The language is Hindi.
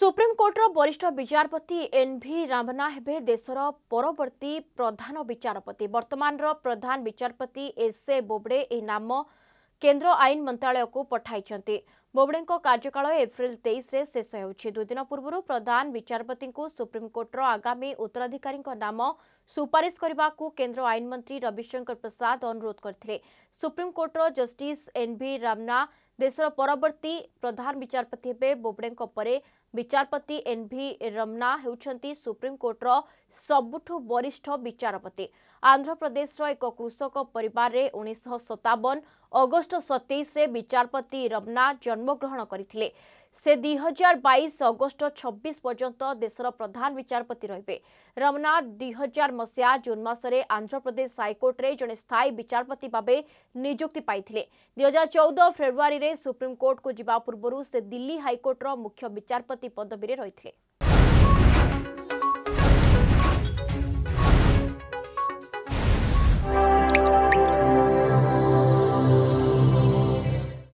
ସୁପ୍ରିମକୋର୍ଟର ବରିଷ୍ଠ ବିଚାରପତି ଏନ୍ଭି ରାମନା ହେବେ ଦେଶର ପରବର୍ତ୍ତୀ ପ୍ରଧାନ ବିଚାରପତି ବର୍ତ୍ତମାନର ପ୍ରଧାନ ବିଚାରପତି ଏସ୍ଏ ବୋବଡେ ଏହି ନାମ କେନ୍ଦ୍ର ଆଇନ ମନ୍ତ୍ରଣାଳୟକୁ ପଠାଇଛନ୍ତି बोबड़े कार्यकाल एप्रिल तेईस शेष हो दुदिन पूर्व प्रधान विचारपति सुप्रीमकोर्टर आगामी उत्तराधिकारी नाम सुपारिश करने को केन्द्र आईनमंत्री रविशंकर प्रसाद अनुरोध करते सुप्रीमकोर्टर जसीस् एन एनभि रामना देशर परवर्त प्रधान विचारपति बोबड़े पर विचारपति एनभि रमना होप्रीमकोर्टर सबुठ वरिष्ठ विचारपति आंध्रप्रदेश एक कृषक पर उन्नीस सतावन अगस्त सतैश विचारपति रमना जन्म ଜନ୍ମଗ୍ରହଣ କରିଥିଲେ ସେ ଦୁଇ ହଜାର ବାଇଶ ଅଗଷ୍ଟ ଛବିଶ ପର୍ଯ୍ୟନ୍ତ ଦେଶର ପ୍ରଧାନ ବିଚାରପତି ରହିବେ ରମନା ଦୁଇ ହଜାର ମସିହା ଜୁନ୍ ମାସରେ ଆନ୍ଧ୍ରପ୍ରଦେଶ ହାଇକୋର୍ଟରେ ଜଣେ ସ୍ଥାୟୀ ବିଚାରପତି ଭାବେ ନିଯୁକ୍ତି ପାଇଥିଲେ ଦୁଇ ହଜାର ଚଉଦ ଫେବୃଆରୀରେ ସୁପ୍ରିମକୋର୍ଟକୁ ଯିବା ପୂର୍ବରୁ ସେ ଦିଲ୍ଲୀ ହାଇକୋର୍ଟର ମୁଖ୍ୟ ବିଚାରପତି ପଦବୀରେ ରହିଥିଲେ